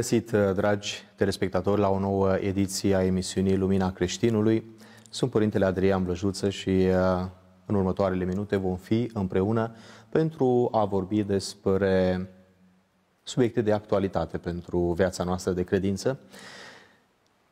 găsit, uh, dragi telespectatori, la o nouă ediție a emisiunii Lumina Creștinului. Sunt Părintele Adrian Blăjuță și uh, în următoarele minute vom fi împreună pentru a vorbi despre subiecte de actualitate pentru viața noastră de credință.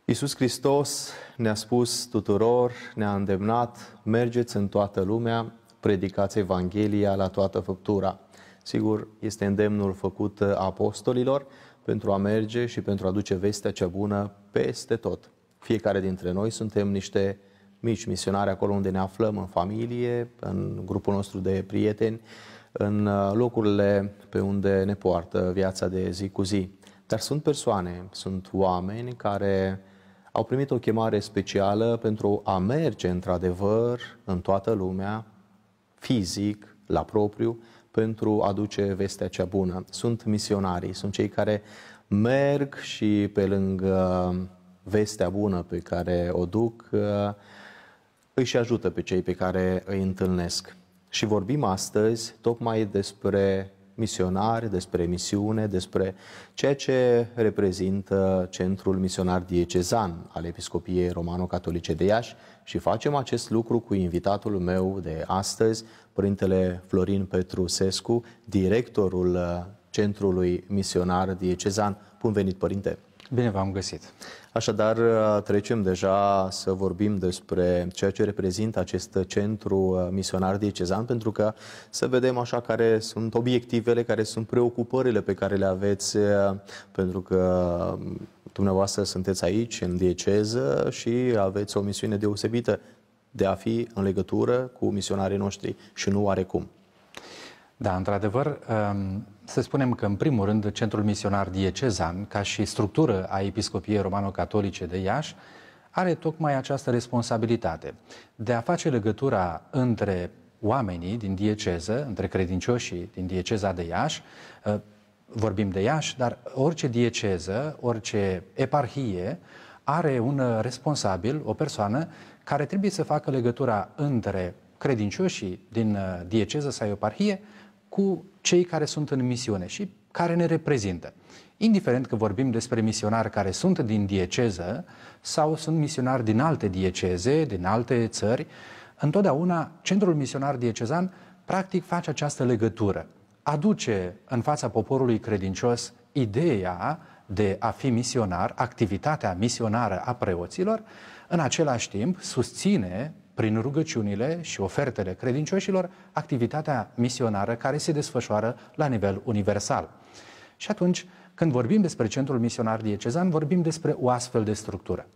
Iisus Hristos ne-a spus tuturor, ne-a îndemnat, mergeți în toată lumea, predicați Evanghelia la toată făptura – Sigur, este îndemnul făcut uh, apostolilor pentru a merge și pentru a duce vestea cea bună peste tot. Fiecare dintre noi suntem niște mici misionari acolo unde ne aflăm, în familie, în grupul nostru de prieteni, în uh, locurile pe unde ne poartă viața de zi cu zi. Dar sunt persoane, sunt oameni care au primit o chemare specială pentru a merge într-adevăr în toată lumea, fizic, la propriu, pentru a aduce vestea cea bună. Sunt misionarii, sunt cei care merg și pe lângă vestea bună pe care o duc, uh, își ajută pe cei pe care îi întâlnesc. Și vorbim astăzi tocmai despre misionari, despre misiune, despre ceea ce reprezintă Centrul Misionar Diecezan al Episcopiei Romano-Catolice de Iași și facem acest lucru cu invitatul meu de astăzi, Părintele Florin Petru Sescu, directorul Centrului Misionar Diecezan. Bun venit, Părinte! Bine v-am găsit! Așadar, uh, trecem deja să vorbim despre ceea ce reprezintă acest centru uh, misionar diecezan, pentru că să vedem așa care sunt obiectivele, care sunt preocupările pe care le aveți, uh, pentru că dumneavoastră sunteți aici, în dieceză, și aveți o misiune deosebită de a fi în legătură cu misionarii noștri și nu oarecum. Da, într-adevăr, um, să spunem că, în primul rând, Centrul Misionar Diecezan, ca și structură a Episcopiei Romano-Catolice de Iași, are tocmai această responsabilitate de a face legătura între oamenii din dieceză, între credincioșii din dieceza de Iași, uh, vorbim de Iași, dar orice dieceză, orice eparhie are un responsabil, o persoană, care trebuie să facă legătura între credincioșii din uh, dieceză sau eparhie cu cei care sunt în misiune și care ne reprezintă. Indiferent că vorbim despre misionari care sunt din dieceză sau sunt misionari din alte dieceze, din alte țări, întotdeauna Centrul Misionar Diecezan practic face această legătură. Aduce în fața poporului credincios ideea de a fi misionar, activitatea misionară a preoților, în același timp susține prin rugăciunile și ofertele credincioșilor, activitatea misionară care se desfășoară la nivel universal. Și atunci, când vorbim despre Centrul Misionar Diecezan, vorbim despre o astfel de structură,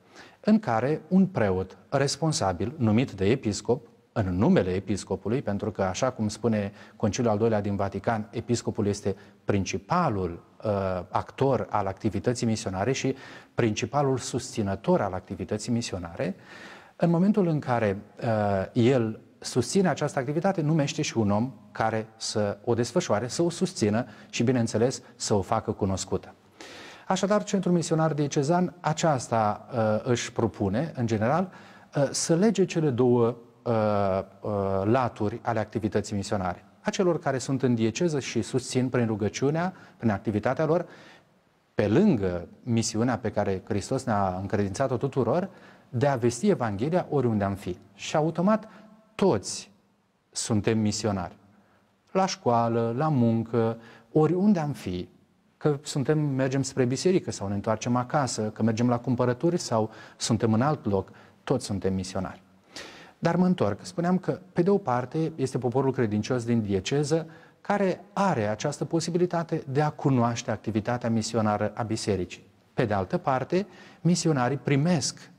în care un preot responsabil, numit de episcop, în numele episcopului, pentru că, așa cum spune Conciliul al doilea din Vatican, episcopul este principalul uh, actor al activității misionare și principalul susținător al activității misionare, uh, în momentul în care uh, el susține această activitate, numește și un om care să o desfășoare, să o susțină și, bineînțeles, să o facă cunoscută. Așadar, Centrul Misionar Cezan aceasta uh, își propune, în general, uh, să lege cele două uh, uh, laturi ale activității misionare. Acelor care sunt în dieceză și susțin prin rugăciunea, prin activitatea lor, pe lângă misiunea pe care Hristos ne-a încredințat-o tuturor, de a vesti Evanghelia oriunde am fi. Și automat toți suntem misionari. La școală, la muncă, oriunde am fi, că suntem, mergem spre biserică sau ne întoarcem acasă, că mergem la cumpărături sau suntem în alt loc, toți suntem misionari. Dar mă întorc. Spuneam că, pe de o parte, este poporul credincios din dieceză care are această posibilitate de a cunoaște activitatea misionară a bisericii. Pe de altă parte, misionarii primesc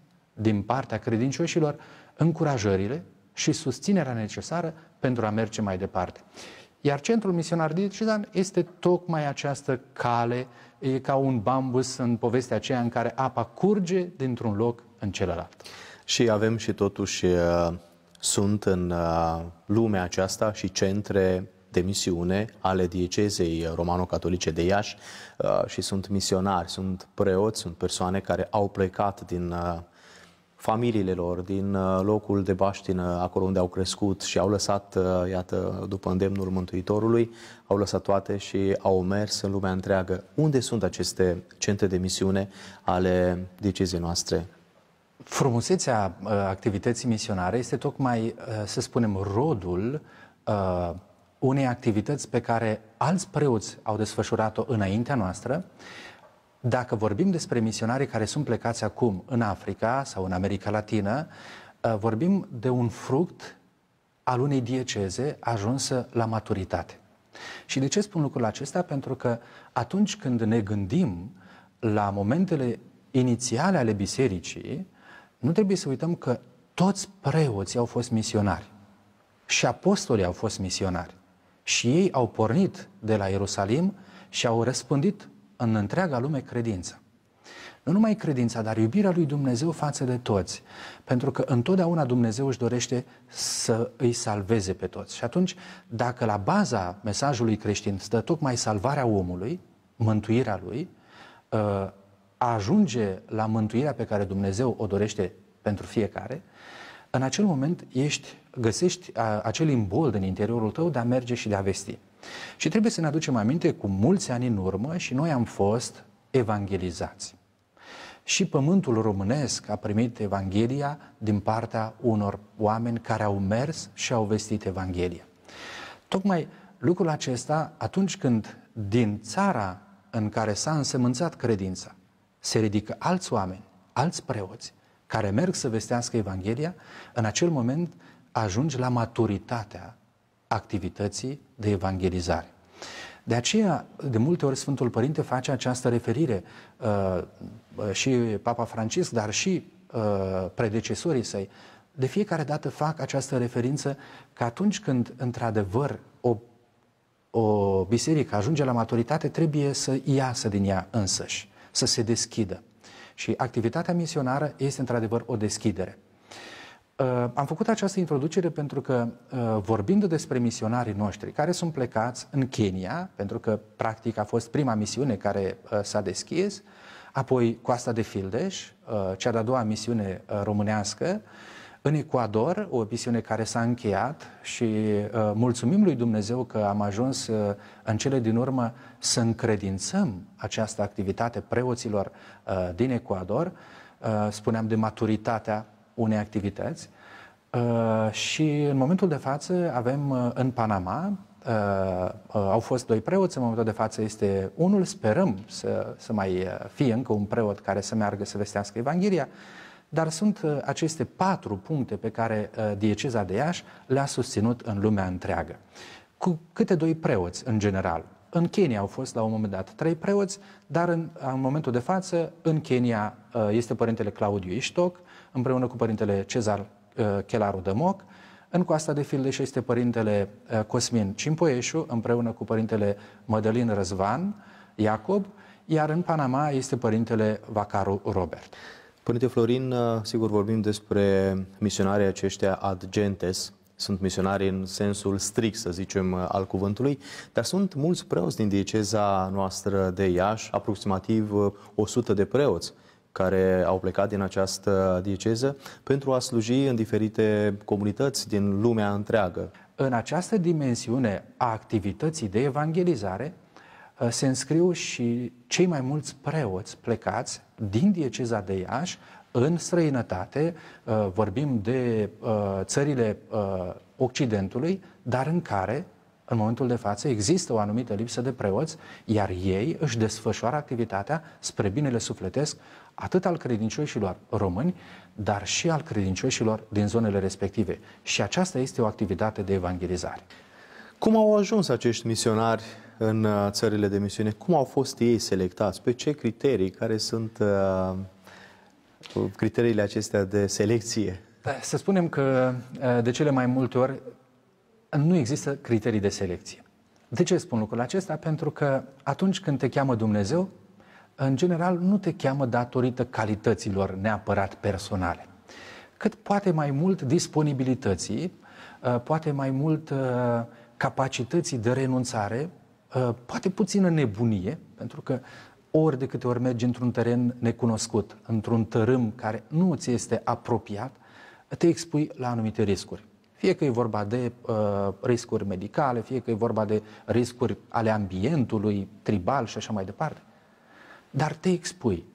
din partea credincioșilor încurajările și susținerea necesară pentru a merge mai departe. Iar centrul misionar Diocezan este tocmai această cale, e ca un bambus în povestea aceea în care apa curge dintr-un loc în celălalt. Și avem și totuși uh, sunt în uh, lumea aceasta și centre de misiune ale diecezei romano-catolice de Iași uh, și sunt misionari, sunt preoți, sunt persoane care au plecat din familiile lor, din uh, locul de baștină, acolo unde au crescut și au lăsat, uh, iată, după îndemnul Mântuitorului, au lăsat toate și au mers în lumea întreagă. Unde sunt aceste centre de misiune ale deciziei noastre? Frumusețea uh, activității misionare este tocmai, să spunem, rodul unei activități pe care alți preoți au desfășurat-o înaintea noastră, dacă vorbim despre misionarii care sunt plecați acum în Africa sau în America Latină, uh, vorbim de un fruct al unei dieceze ajunsă la maturitate. Și de ce spun lucrul acesta? Pentru că atunci când ne gândim la momentele inițiale ale bisericii, nu trebuie să uităm că toți preoții au fost misionari și apostolii au fost misionari și ei au pornit de la Ierusalim și au răspândit în întreaga lume credință. Nu numai credința, dar iubirea lui Dumnezeu față de toți. Pentru că întotdeauna Dumnezeu își dorește să îi salveze pe toți. Și atunci, dacă la baza mesajului creștin stă tocmai salvarea omului, mântuirea lui, ă, ajunge la mântuirea pe care Dumnezeu o dorește pentru fiecare, în acel moment ești, găsești acel imbold în interiorul tău de a merge și de a vesti. Și trebuie să ne aducem aminte cu mulți ani în urmă și noi am fost evangelizați. Și pământul românesc a primit Evanghelia din partea unor oameni care au mers și au vestit Evanghelia. Tocmai lucrul acesta, atunci când din țara în care s-a însemânțat credința, se ridică alți oameni, alți preoți, care merg să vestească Evanghelia, în acel moment ajungi la maturitatea activității de evangelizare. De aceea, de multe ori, Sfântul Părinte face această referire uh, uh, și Papa Francisc, dar și uh, predecesorii săi, de fiecare dată fac această referință că atunci când, într-adevăr, o, o biserică ajunge la maturitate, trebuie să iasă din ea însăși, să se deschidă. Și activitatea misionară este, într-adevăr, o deschidere. Uh, am făcut această introducere pentru că, uh, vorbind despre misionarii noștri care sunt plecați în Kenya, pentru că, practic, a fost prima misiune care uh, s-a deschis, apoi Coasta de Fildeș, cea de-a doua misiune românească, în Ecuador, o misiune care s-a încheiat și mulțumim lui Dumnezeu că am ajuns în cele din urmă să încredințăm această activitate preoților din Ecuador. spuneam de maturitatea unei activități. Uh, și în momentul de față avem uh, în Panama, uh, au fost doi preoți, în momentul de față este unul, sperăm să, să mai fie încă un preot care să meargă să vestească Evanghelia, dar sunt aceste patru puncte pe care dieceza de Iași le-a susținut în lumea întreagă. Cu câte doi preoți în general, în Kenya au fost la un moment dat trei preoți, dar în, în momentul de față, în Kenya este părintele Claudiu Iștoc, împreună cu părintele Cezar uh, Chelaru Dămoc. În coasta de Fildeș este părintele uh, Cosmin Cimpoieșu, împreună cu părintele Mădălin Răzvan Iacob, iar în Panama este părintele Vacaru Robert. Părinte Florin, uh, sigur vorbim despre misionarii aceștia ad gentes, sunt misionari în sensul strict, să zicem, al cuvântului, dar sunt mulți preoți din dieceza noastră de Iași, aproximativ 100 de preoți care au plecat din această dieceză pentru a sluji în diferite comunități din lumea întreagă. În această dimensiune a activității de evangelizare uh, se înscriu și cei mai mulți preoți plecați din dieceza de Iași în străinătate, uh, vorbim de uh, țările Occidentului, dar în care în momentul de față există o anumită lipsă de preoți, iar ei își desfășoară activitatea spre binele sufletesc atât al credincioșilor români, dar și al credincioșilor din zonele respective. Și aceasta este o activitate de evangelizare. Cum au ajuns acești misionari în uh, țările de misiune? Cum au fost ei selectați? Pe ce criterii? Care sunt uh, criteriile acestea de selecție? Da, să spunem că uh, de cele mai multe ori nu există criterii de selecție. De ce spun lucrul acesta? Pentru că atunci când te cheamă Dumnezeu, în general nu te cheamă datorită calităților neapărat personale, cât poate mai mult disponibilității, uh, poate mai mult uh, capacității de renunțare, uh, poate puțină nebunie, pentru că ori de câte ori mergi într-un teren necunoscut, într-un tărâm care nu ți este apropiat, te expui la anumite riscuri. Fie că e vorba de uh, riscuri medicale, fie că e vorba de riscuri ale ambientului, tribal și așa mai departe dar te expui.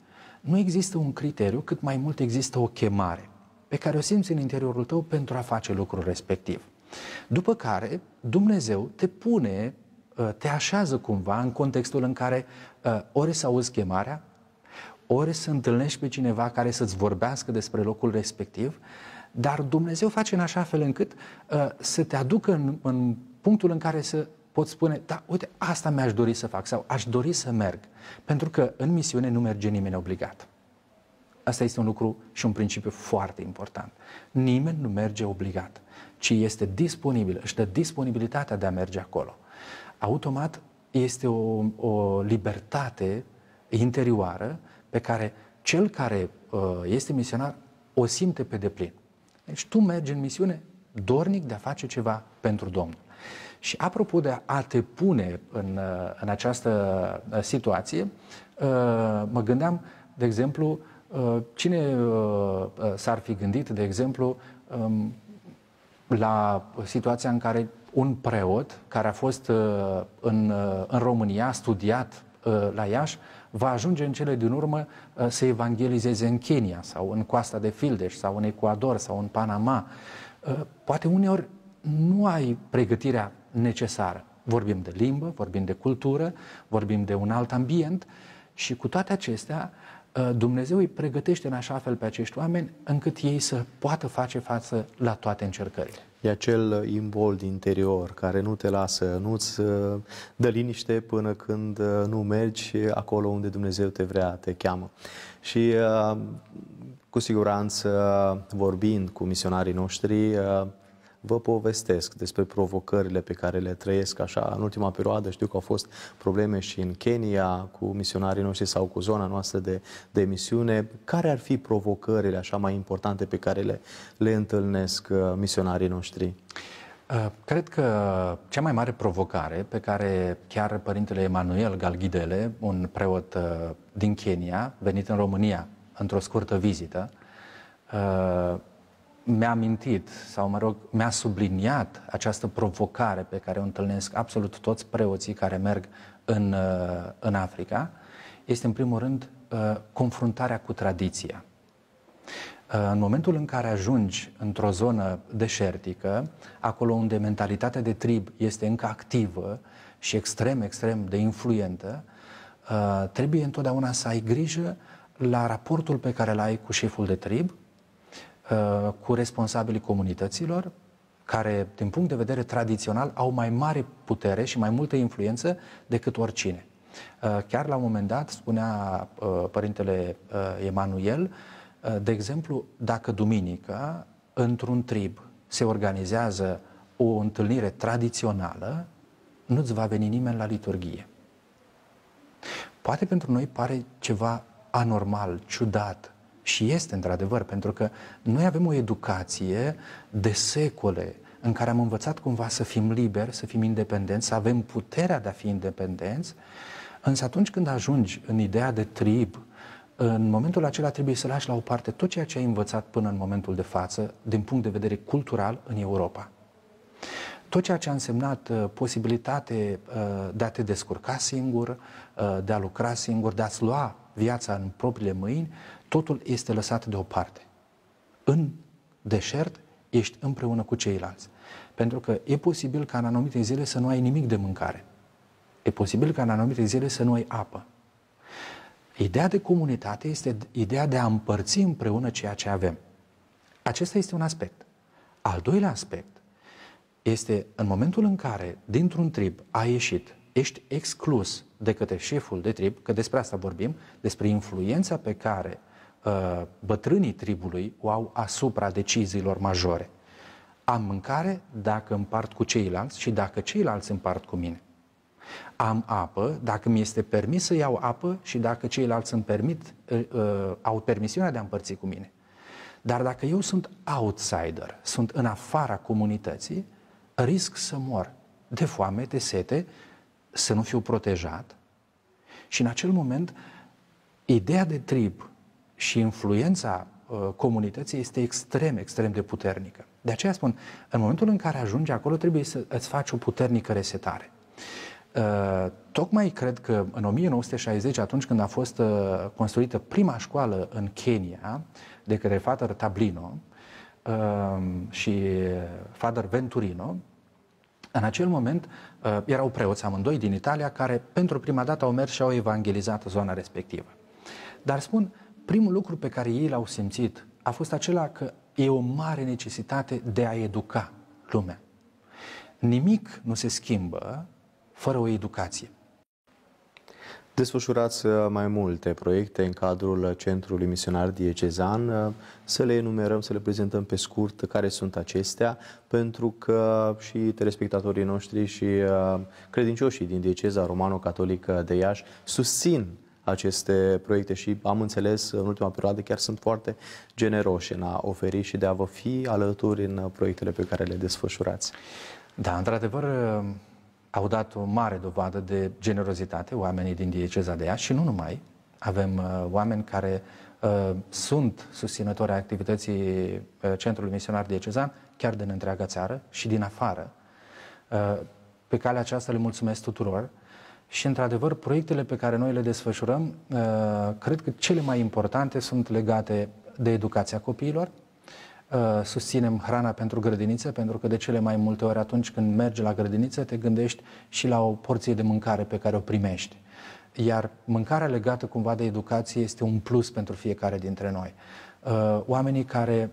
Nu există un criteriu, cât mai mult există o chemare pe care o simți în interiorul tău pentru a face lucrul respectiv. După care Dumnezeu te pune, uh, te așează cumva în contextul în care uh, ori să auzi chemarea, ori să întâlnești pe cineva care să-ți vorbească despre locul respectiv, dar Dumnezeu face în așa fel încât uh, să te aducă în, în punctul în care să pot spune, da, uite, asta mi-aș dori să fac sau aș dori să merg. Pentru că în misiune nu merge nimeni obligat. Asta este un lucru și un principiu foarte important. Nimeni nu merge obligat, ci este disponibil, își dă disponibilitatea de a merge acolo. Automat este o, o libertate interioară pe care cel care uh, este misionar o simte pe deplin. Deci tu mergi în misiune dornic de a face ceva pentru Domnul. Și apropo de a te pune în, uh, în această uh, situație, uh, mă gândeam, de exemplu, cine s-ar fi gândit, de exemplu, um, la situația în care un preot care a fost în, în România, a studiat la Iași, va ajunge în cele din urmă să evangelizeze în Kenya sau în coasta de Fildeș sau în Ecuador sau în Panama. Poate uneori nu ai pregătirea necesară. Vorbim de limbă, vorbim de cultură, vorbim de un alt ambient și cu toate acestea, ă, Dumnezeu îi pregătește în așa fel pe acești oameni încât ei să poată face față la toate încercările. E acel imbold interior care nu te lasă, nu-ți ă, dă liniște până când ă, nu mergi acolo unde Dumnezeu te vrea, te cheamă. Și cu siguranță, vorbind cu misionarii noștri, vă povestesc despre provocările pe care le trăiesc așa. În ultima perioadă știu că au fost probleme și în Kenya cu misionarii noștri sau cu zona noastră de, de misiune. Care ar fi provocările așa mai importante pe care le, le întâlnesc uh, misionarii noștri? Uh, cred că cea mai mare provocare pe care chiar părintele Emanuel Galghidele, un preot uh, din Kenya, venit în România într-o scurtă vizită, mi-a amintit, sau mă rog, mi-a subliniat această provocare pe care o întâlnesc absolut toți preoții care merg în, uh, în Africa, este în primul rând uh, confruntarea cu tradiția. Uh, în momentul în care ajungi într-o zonă deșertică, acolo unde mentalitatea de trib este încă activă și extrem, extrem de influentă, trebuie întotdeauna să ai grijă la raportul pe care l ai cu șeful de trib, Uh, cu responsabilii comunităților, care, din punct de vedere tradițional, au mai mare putere și mai multă influență decât oricine. Uh, chiar la un moment dat, spunea uh, părintele Emanuel, de exemplu, dacă duminică, într-un trib, se organizează o întâlnire tradițională, nu-ți va veni nimeni la liturghie. Poate pentru noi pare ceva anormal, ciudat, și este într-adevăr, pentru că noi avem o educație de secole în care am învățat cumva să fim liberi, să fim independenți, să avem puterea de a fi independenți, însă atunci când ajungi în ideea de trib, în momentul acela trebuie să lași la o parte tot ceea ce ai învățat până în momentul de față, din punct de vedere cultural, în Europa. Tot ceea ce a însemnat uh, posibilitate uh, de a te descurca singur, uh, de a lucra singur, de a-ți lua viața în propriile mâini, totul este lăsat deoparte. În deșert ești împreună cu ceilalți. Pentru că e posibil ca în anumite zile să nu ai nimic de mâncare. E posibil ca în anumite zile să nu ai apă. Ideea de comunitate este ideea de a împărți împreună ceea ce avem. Acesta este un aspect. Al doilea aspect este în momentul în care dintr-un trib ai ieșit, ești exclus de către șeful de trib, că despre asta vorbim, despre influența pe care Uh, bătrânii tribului o au asupra deciziilor majore. Am mâncare dacă împart cu ceilalți și dacă ceilalți împart cu mine. Am apă dacă mi este permis să iau apă și dacă ceilalți îmi permit, uh, uh, au permisiunea de a împărți cu mine. Dar dacă eu sunt outsider, sunt în afara comunității, risc să mor de foame, de sete, să nu fiu protejat. Și în acel moment, ideea de trib, și influența uh, comunității este extrem, extrem de puternică. De aceea spun, în momentul în care ajungi acolo, trebuie să îți faci o puternică resetare. Uh, tocmai cred că în 1960, atunci când a fost uh, construită prima școală în Kenya, de către Father Tablino și Father Venturino, în acel moment erau preoți amândoi din Italia care pentru prima dată au mers și au evangelizat zona respectivă. Dar spun, primul lucru pe care ei l-au simțit a fost acela că e o mare necesitate de a educa lumea. Nimic nu se schimbă fără o educație. Desfășurați uh, mai multe proiecte în cadrul Centrului Misionar Diecezan. Uh, să le enumerăm, să le prezentăm pe scurt care sunt acestea, pentru că și telespectatorii noștri și uh, credincioșii din Dieceza Romano-Catolică de Iași susțin aceste proiecte și am înțeles în ultima perioadă chiar sunt foarte generoși în a oferi și de a vă fi alături în proiectele pe care le desfășurați. Da, într-adevăr, au dat o mare dovadă de generozitate oamenii din dieceza de Iași și nu numai. Avem uh, oameni care uh, sunt susținători ai activității uh, Centrului Misionar Diecezan, chiar din întreaga țară și din afară. Uh, pe calea aceasta le mulțumesc tuturor și, într-adevăr, proiectele pe care noi le desfășurăm, uh, cred că cele mai importante sunt legate de educația copiilor. Uh, susținem hrana pentru grădiniță, pentru că de cele mai multe ori atunci când mergi la grădiniță te gândești și la o porție de mâncare pe care o primești. Iar mâncarea legată cumva de educație este un plus pentru fiecare dintre noi. Uh, oamenii care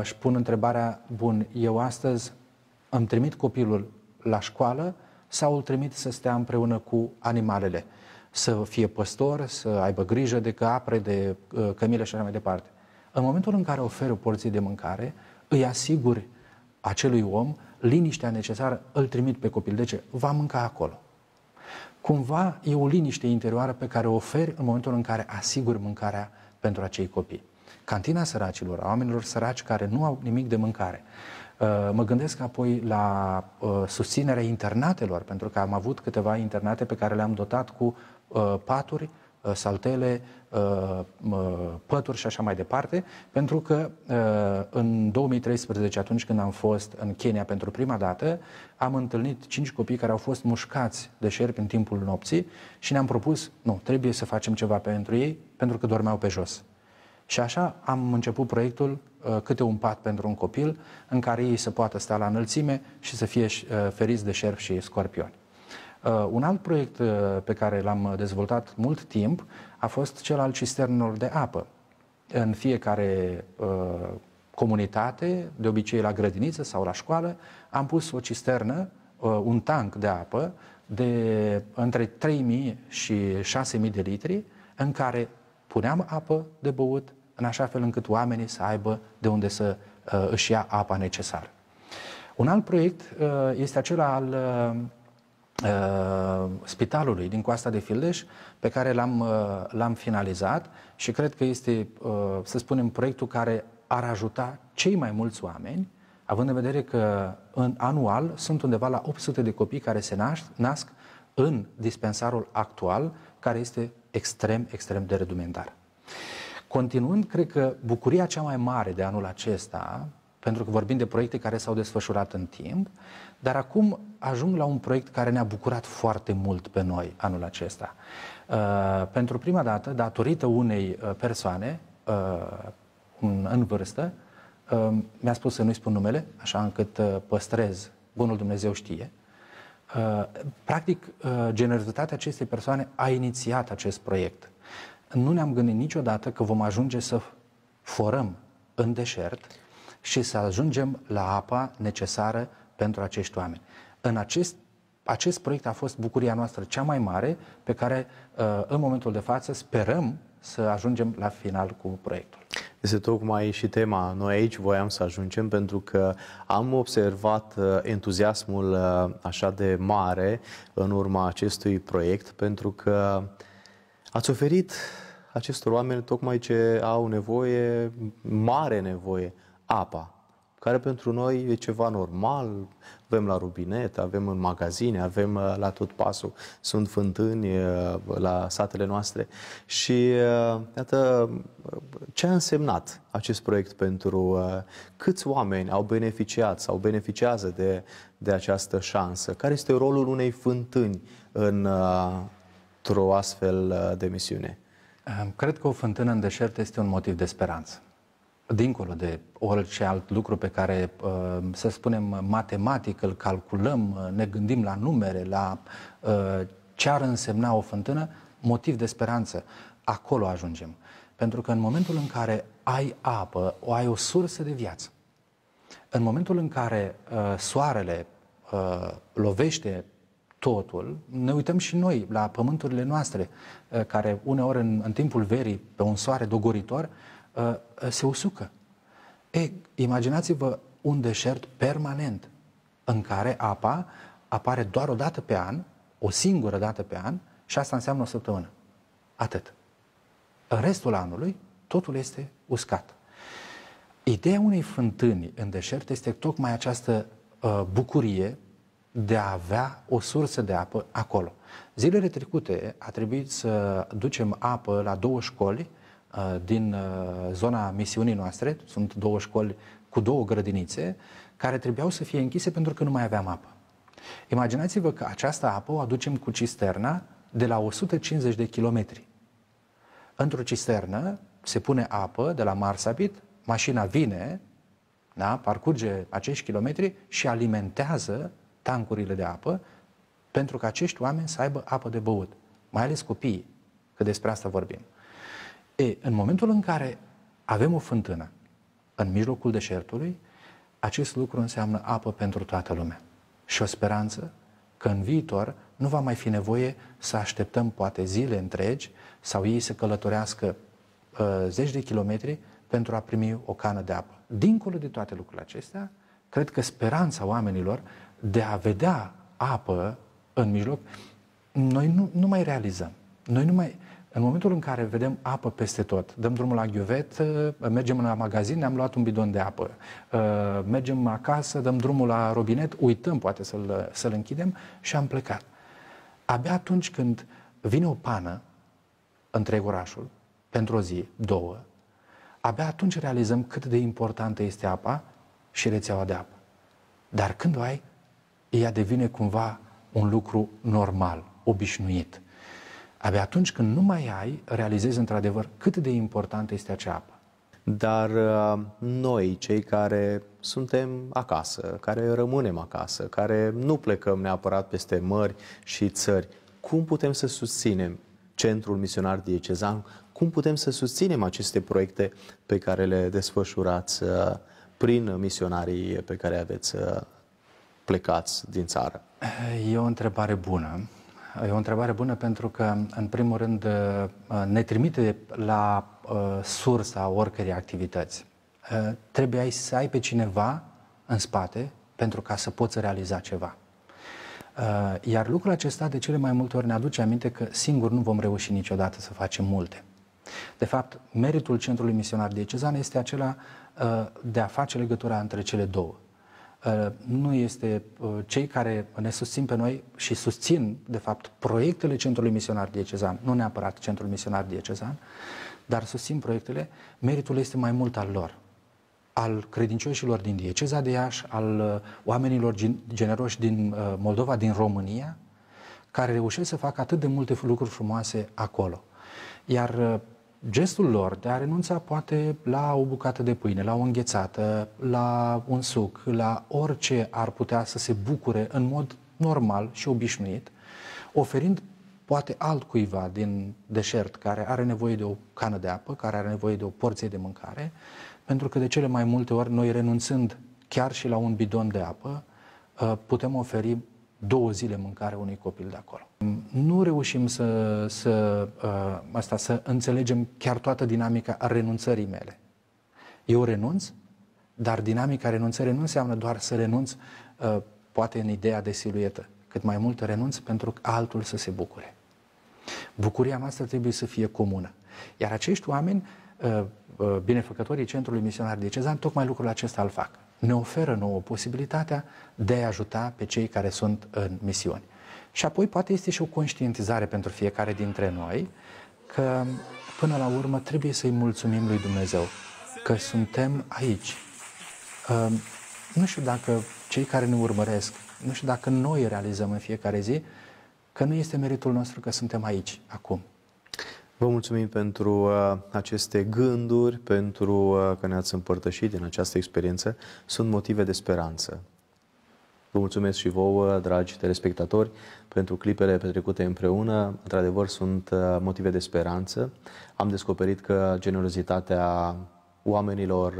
își pun întrebarea, bun, eu astăzi îmi trimit copilul la școală, sau îl trimit să stea împreună cu animalele, să fie păstor, să aibă grijă de capre, de uh, cămile și așa mai departe. În momentul în care oferi o porție de mâncare, îi asiguri acelui om liniștea necesară, îl trimit pe copil. De ce? Va mânca acolo. Cumva e o liniște interioară pe care o oferi în momentul în care asiguri mâncarea pentru acei copii. Cantina săracilor, a oamenilor săraci care nu au nimic de mâncare, Uh, mă gândesc apoi la uh, susținerea internatelor, pentru că am avut câteva internate pe care le-am dotat cu uh, paturi, saltele, pături și așa mai departe, pentru că în 2013, atunci când am fost în Kenya pentru prima dată, am întâlnit cinci copii care au fost mușcați de șerpi în timpul nopții și ne-am propus, nu, trebuie să facem ceva pentru ei, pentru că dormeau pe jos. Și așa am început proiectul uh, Câte un pat pentru un copil, în care ei să poată sta la înălțime și să fie uh, feriți de șerpi și scorpioni. Uh, un alt proiect pe care l-am dezvoltat mult timp a fost cel al cisternelor de apă. În fiecare comunitate, de obicei la grădiniță sau la școală, am pus o cisternă, un tank de apă de între 3.000 și 6.000 de litri, în care puneam apă de băut în așa fel încât oamenii să aibă de unde să uh, își ia apa necesară. Un alt proiect uh, este acela al uh, uh spitalului din coasta de Fildeș, pe care l-am, uh, l-am finalizat și cred că este, uh, să spunem, proiectul care ar ajuta cei mai mulți oameni, având în vedere că în anual sunt undeva la 800 de copii care se nasc, nasc în dispensarul actual, care este extrem, extrem de redumentar. Continuând, cred că bucuria cea mai mare de anul acesta, pentru că vorbim de proiecte care s-au desfășurat în timp, dar acum ajung la un proiect care ne-a bucurat foarte mult pe noi anul acesta. Uh, pentru prima dată, datorită unei uh, persoane uh, în vârstă, mi-a spus să nu-i spun numele, așa încât păstrez, bunul Dumnezeu știe, Uh, practic, uh, generozitatea acestei persoane a inițiat acest proiect. Nu ne-am gândit niciodată că vom ajunge să forăm în deșert și să ajungem la apa necesară pentru acești oameni. În acest acest proiect a fost bucuria noastră cea mai mare pe care uh, în momentul de față sperăm să ajungem la final cu proiectul. Este tocmai și tema. Noi aici voiam să ajungem pentru că am observat uh, entuziasmul uh, așa de mare în urma acestui proiect pentru că ați oferit acestor oameni tocmai ce au nevoie, mare nevoie, apa care pentru noi e ceva normal. Avem la rubinet, avem în magazine, avem uh, la tot pasul, sunt fântâni uh, la satele noastre. Și, uh, iată, ce a însemnat acest proiect pentru câți oameni au beneficiat sau beneficiază de, de această șansă? Care este rolul unei fântâni în, într-o astfel de misiune? Cred că o fântână în deșert este un motiv de speranță dincolo de orice alt lucru pe care, uh, să spunem, matematic îl calculăm, uh, ne gândim la numere, la uh, ce ar însemna o fântână, motiv de speranță. Acolo ajungem. Pentru că în momentul în care ai apă, o ai o sursă de viață, în momentul în care soarele lovește totul, ne uităm și noi la pământurile noastre, care uneori în, în timpul verii, pe un soare dogoritor, Uh, uh, se usucă. E, imaginați-vă un deșert permanent în care apa apare doar o dată pe an, o singură dată pe an, și asta înseamnă o săptămână. Atât. În restul anului, totul este uscat. Ideea unei fântâni în deșert este tocmai această uh, bucurie de a avea o sursă de apă acolo. Zilele trecute a trebuit să ducem apă la două școli uh, Uh, din uh, zona misiunii noastre, sunt două școli cu două grădinițe, care trebuiau să fie închise pentru că nu mai aveam apă. Imaginați-vă că această apă o aducem cu cisterna de la 150 de kilometri. Într-o cisternă se pune apă de la Marsabit, mașina vine, da, parcurge acești kilometri și alimentează tancurile de apă pentru că acești oameni să aibă apă de băut, mai ales copiii, că despre asta vorbim. E, în momentul în care avem o fântână în mijlocul deșertului, acest lucru înseamnă apă pentru toată lumea. Și o speranță că în viitor nu va mai fi nevoie să așteptăm poate zile întregi sau ei să călătorească uh, zeci de kilometri pentru a primi o cană de apă. Dincolo de toate lucrurile acestea, cred că speranța oamenilor de a vedea apă în mijloc, noi nu, nu mai realizăm. Noi nu mai, în momentul în care vedem apă peste tot, dăm drumul la ghiuvet, uh, mergem la magazin, ne-am luat un bidon de apă, uh, mergem acasă, dăm drumul la robinet, uităm poate să-l, să-l închidem și am plecat. Abia atunci când vine o pană întreg orașul, pentru o zi, două, abia atunci realizăm cât de importantă este apa și rețeaua de apă. Dar când o ai, ea devine cumva un lucru normal, obișnuit. Abia atunci când nu mai ai, realizezi într-adevăr cât de importantă este acea apă. Dar uh, noi, cei care suntem acasă, care rămânem acasă, care nu plecăm neapărat peste mări și țări, cum putem să susținem Centrul Misionar Diecezan? Cum putem să susținem aceste proiecte pe care le desfășurați uh, prin misionarii pe care aveți uh, plecați din țară? E o întrebare bună E o întrebare bună pentru că, în primul rând, uh, uh, ne trimite la uh, sursa oricărei activități. Trebuie să ai pe cineva în spate pentru ca să poți realiza ceva. Iar lucrul acesta de cele mai multe ori ne aduce aminte că singur nu vom reuși niciodată să facem multe. De fapt, meritul Centrului Misionar Diecezan este acela de a face legătura între cele două. Uh, nu este uh, cei care ne susțin pe noi și susțin, de fapt, proiectele Centrului Misionar Diecezan, nu neapărat Centrul Misionar Diecezan, dar susțin proiectele, meritul este mai mult al lor al credincioșilor din dieceza de Iași, al uh, oamenilor generoși din Moldova, din România, care reușesc să facă atât de multe lucruri frumoase acolo. Iar gestul lor de a renunța poate la o bucată de pâine, la o înghețată, la un suc, la orice ar putea să se bucure în mod normal și obișnuit, oferind poate altcuiva din deșert care are nevoie de o cană de apă, care are nevoie de o porție de mâncare, pentru că de cele mai multe ori noi renunțând chiar și la un bidon de apă, uh, putem oferi două zile mâncare unui copil de acolo. Nu reușim să, să, uh, asta, să înțelegem chiar toată dinamica a renunțării mele. Eu renunț, dar dinamica renunțării nu înseamnă doar să renunț, uh, poate în ideea de siluetă, cât mai mult renunț pentru altul să se bucure. Bucuria noastră trebuie să fie comună. Iar acești oameni, uh, uh binefăcătorii Centrului Misionar Cezan, tocmai lucrul acesta îl fac ne oferă nouă posibilitatea de a ajuta pe cei care sunt în misiuni. Și apoi poate este și o conștientizare pentru fiecare dintre noi că până la urmă trebuie să-i mulțumim lui Dumnezeu că suntem aici. Ehm, nu știu dacă cei care ne urmăresc, nu știu dacă noi realizăm în fiecare zi că nu este meritul nostru că suntem aici, acum. Vă mulțumim pentru uh, aceste gânduri, pentru uh, că ne-ați împărtășit din această experiență. Sunt motive de speranță. Vă mulțumesc și vouă, dragi telespectatori, pentru clipele petrecute împreună. Într-adevăr, sunt uh, motive de speranță. Am descoperit că generozitatea oamenilor,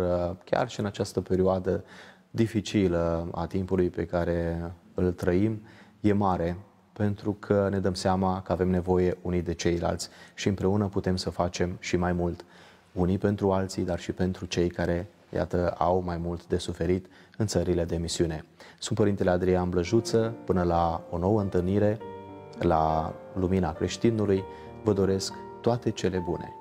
chiar și în această perioadă dificilă a timpului pe care îl trăim, e mare pentru că ne dăm seama că avem nevoie unii de ceilalți și împreună putem să facem și mai mult unii pentru alții, dar și pentru cei care, iată, au mai mult de suferit în țările de misiune. Sunt Părintele Adrian Blăjuță, până la o nouă întâlnire la Lumina Creștinului, vă doresc toate cele bune!